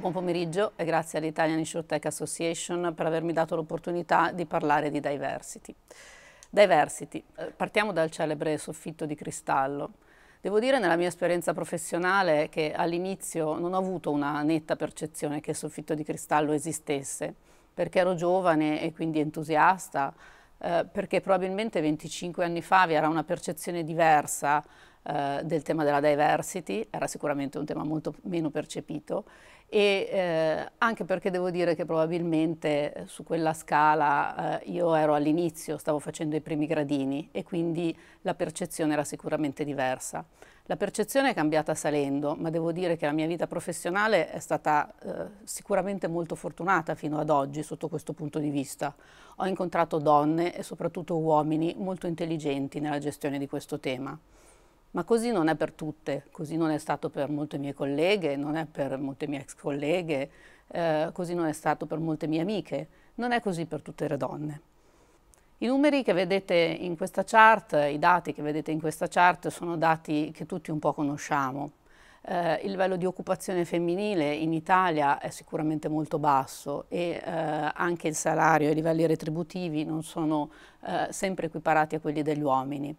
Buon pomeriggio e grazie all'Italian Tech Association per avermi dato l'opportunità di parlare di diversity. Diversity, eh, partiamo dal celebre soffitto di cristallo. Devo dire nella mia esperienza professionale che all'inizio non ho avuto una netta percezione che il soffitto di cristallo esistesse, perché ero giovane e quindi entusiasta, eh, perché probabilmente 25 anni fa vi era una percezione diversa eh, del tema della diversity, era sicuramente un tema molto meno percepito e eh, anche perché devo dire che probabilmente eh, su quella scala eh, io ero all'inizio, stavo facendo i primi gradini e quindi la percezione era sicuramente diversa. La percezione è cambiata salendo, ma devo dire che la mia vita professionale è stata eh, sicuramente molto fortunata fino ad oggi sotto questo punto di vista. Ho incontrato donne e soprattutto uomini molto intelligenti nella gestione di questo tema. Ma così non è per tutte, così non è stato per molte mie colleghe, non è per molte mie ex colleghe, eh, così non è stato per molte mie amiche, non è così per tutte le donne. I numeri che vedete in questa chart, i dati che vedete in questa chart sono dati che tutti un po' conosciamo. Eh, il livello di occupazione femminile in Italia è sicuramente molto basso e eh, anche il salario e i livelli retributivi non sono eh, sempre equiparati a quelli degli uomini.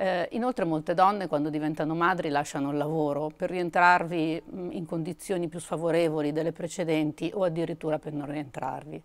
Eh, inoltre molte donne quando diventano madri lasciano il lavoro per rientrarvi mm, in condizioni più sfavorevoli delle precedenti o addirittura per non rientrarvi.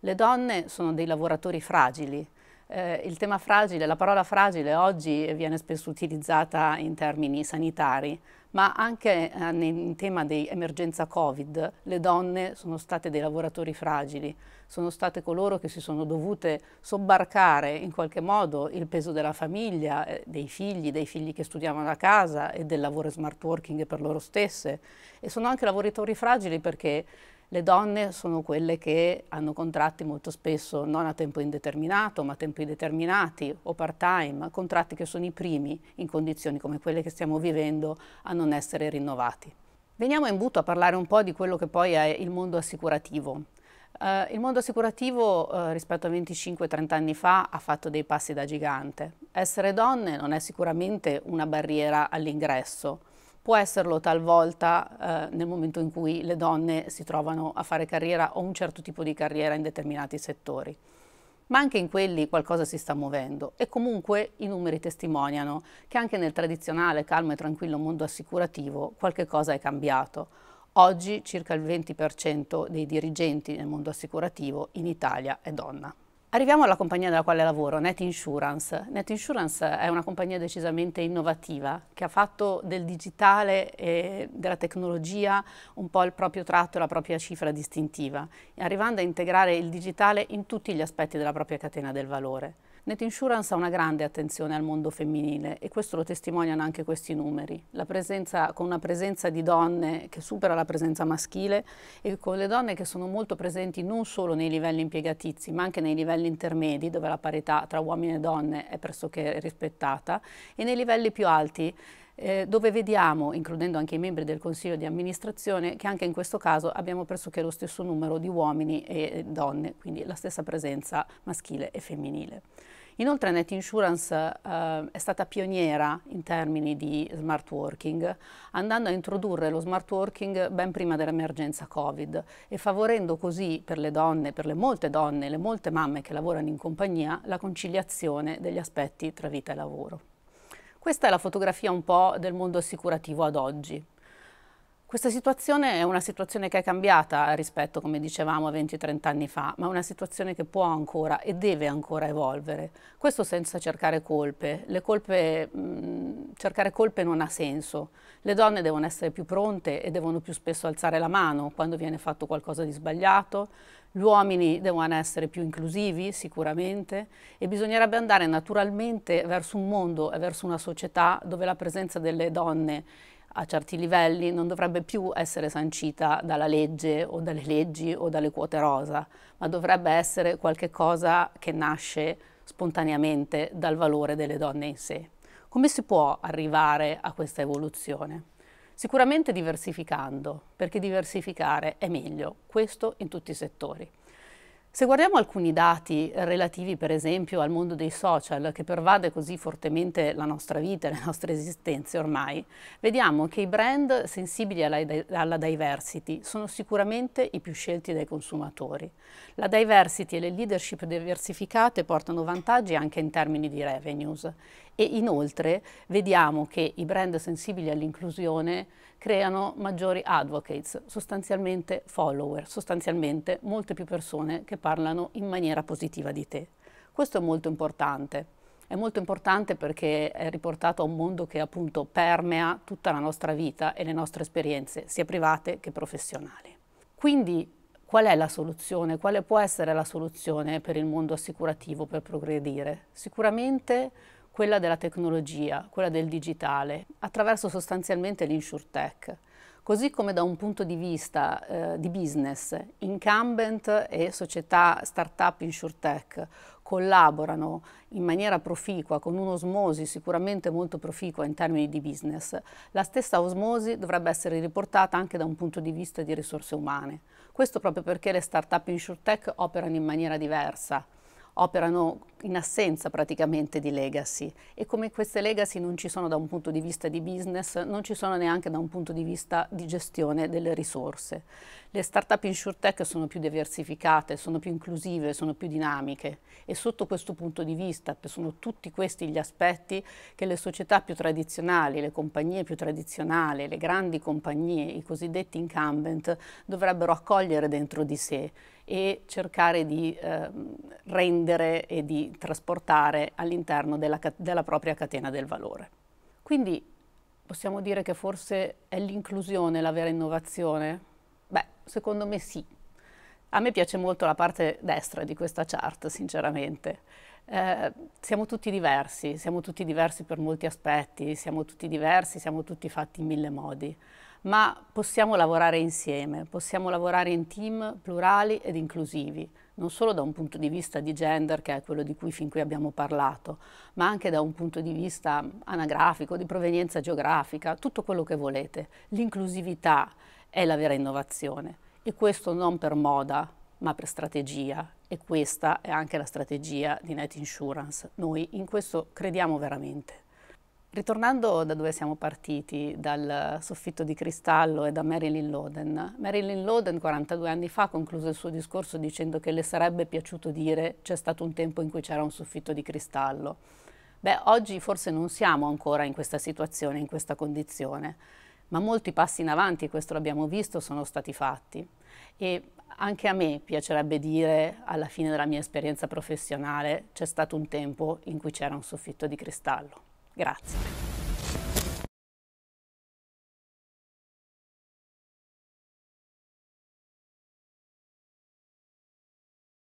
Le donne sono dei lavoratori fragili, eh, il tema fragile, la parola fragile oggi viene spesso utilizzata in termini sanitari, ma anche eh, in tema di emergenza Covid le donne sono state dei lavoratori fragili, sono state coloro che si sono dovute sobbarcare in qualche modo il peso della famiglia, eh, dei figli, dei figli che studiavano a casa e del lavoro smart working per loro stesse e sono anche lavoratori fragili perché le donne sono quelle che hanno contratti molto spesso non a tempo indeterminato, ma a tempo indeterminati o part-time, contratti che sono i primi in condizioni come quelle che stiamo vivendo a non essere rinnovati. Veniamo in butto a parlare un po' di quello che poi è il mondo assicurativo. Uh, il mondo assicurativo uh, rispetto a 25-30 anni fa ha fatto dei passi da gigante. Essere donne non è sicuramente una barriera all'ingresso, può esserlo talvolta eh, nel momento in cui le donne si trovano a fare carriera o un certo tipo di carriera in determinati settori. Ma anche in quelli qualcosa si sta muovendo e comunque i numeri testimoniano che anche nel tradizionale calmo e tranquillo mondo assicurativo qualche cosa è cambiato. Oggi circa il 20% dei dirigenti nel mondo assicurativo in Italia è donna. Arriviamo alla compagnia della quale lavoro, Net Insurance. Net Insurance è una compagnia decisamente innovativa che ha fatto del digitale e della tecnologia un po' il proprio tratto e la propria cifra distintiva, arrivando a integrare il digitale in tutti gli aspetti della propria catena del valore. Net Insurance ha una grande attenzione al mondo femminile e questo lo testimoniano anche questi numeri, presenza, con una presenza di donne che supera la presenza maschile e con le donne che sono molto presenti non solo nei livelli impiegatizi ma anche nei livelli intermedi dove la parità tra uomini e donne è pressoché rispettata e nei livelli più alti eh, dove vediamo, includendo anche i membri del Consiglio di amministrazione, che anche in questo caso abbiamo pressoché lo stesso numero di uomini e donne, quindi la stessa presenza maschile e femminile. Inoltre Net Insurance eh, è stata pioniera in termini di smart working, andando a introdurre lo smart working ben prima dell'emergenza Covid e favorendo così per le donne, per le molte donne, le molte mamme che lavorano in compagnia, la conciliazione degli aspetti tra vita e lavoro. Questa è la fotografia un po' del mondo assicurativo ad oggi. Questa situazione è una situazione che è cambiata rispetto, come dicevamo, a 20-30 anni fa, ma è una situazione che può ancora e deve ancora evolvere. Questo senza cercare colpe. colpe mh, cercare colpe non ha senso. Le donne devono essere più pronte e devono più spesso alzare la mano quando viene fatto qualcosa di sbagliato. Gli uomini devono essere più inclusivi, sicuramente, e bisognerebbe andare naturalmente verso un mondo e verso una società dove la presenza delle donne a certi livelli non dovrebbe più essere sancita dalla legge o dalle leggi o dalle quote rosa, ma dovrebbe essere qualcosa che nasce spontaneamente dal valore delle donne in sé. Come si può arrivare a questa evoluzione? Sicuramente diversificando, perché diversificare è meglio, questo in tutti i settori. Se guardiamo alcuni dati relativi per esempio al mondo dei social che pervade così fortemente la nostra vita e le nostre esistenze ormai, vediamo che i brand sensibili alla, alla, diversity sono sicuramente i più scelti dai consumatori. La diversity e le leadership diversificate portano vantaggi anche in termini di revenues e inoltre vediamo che i brand sensibili all'inclusione creano maggiori advocates, sostanzialmente follower, sostanzialmente molte più persone che parlano in maniera positiva di te. Questo è molto importante. È molto importante perché è riportato a un mondo che appunto permea tutta la nostra vita e le nostre esperienze, sia private che professionali. Quindi qual è la soluzione? Quale può essere la soluzione per il mondo assicurativo per progredire? Sicuramente quella della tecnologia, quella del digitale, attraverso sostanzialmente l'insurtech. Così come da un punto di vista eh, di business, incumbent e società startup insurtech collaborano in maniera proficua, con un'osmosi sicuramente molto proficua in termini di business, la stessa osmosi dovrebbe essere riportata anche da un punto di vista di risorse umane. Questo proprio perché le startup up insurtech operano in maniera diversa operano in assenza praticamente di legacy e come queste legacy non ci sono da un punto di vista di business, non ci sono neanche da un punto di vista di gestione delle risorse. Le start-up insurtech sono più diversificate, sono più inclusive, sono più dinamiche e sotto questo punto di vista sono tutti questi gli aspetti che le società più tradizionali, le compagnie più tradizionali, le grandi compagnie, i cosiddetti incumbent dovrebbero accogliere dentro di sé e cercare di eh, rendere e di trasportare all'interno della, della propria catena del valore. Quindi possiamo dire che forse è l'inclusione la vera innovazione? Beh, secondo me sì. A me piace molto la parte destra di questa chart, sinceramente. Eh, siamo tutti diversi, siamo tutti diversi per molti aspetti, siamo tutti diversi, siamo tutti fatti in mille modi ma possiamo lavorare insieme, possiamo lavorare in team plurali ed inclusivi, non solo da un punto di vista di gender, che è quello di cui fin qui abbiamo parlato, ma anche da un punto di vista anagrafico, di provenienza geografica, tutto quello che volete. L'inclusività è la vera innovazione e questo non per moda, ma per strategia e questa è anche la strategia di Net Insurance. Noi in questo crediamo veramente. Ritornando da dove siamo partiti, dal soffitto di cristallo e da Marilyn Loden, Marilyn Loden 42 anni fa concluse il suo discorso dicendo che le sarebbe piaciuto dire c'è stato un tempo in cui c'era un soffitto di cristallo. Beh, oggi forse non siamo ancora in questa situazione, in questa condizione, ma molti passi in avanti, questo l'abbiamo visto, sono stati fatti. E anche a me piacerebbe dire, alla fine della mia esperienza professionale, c'è stato un tempo in cui c'era un soffitto di cristallo. Grazie.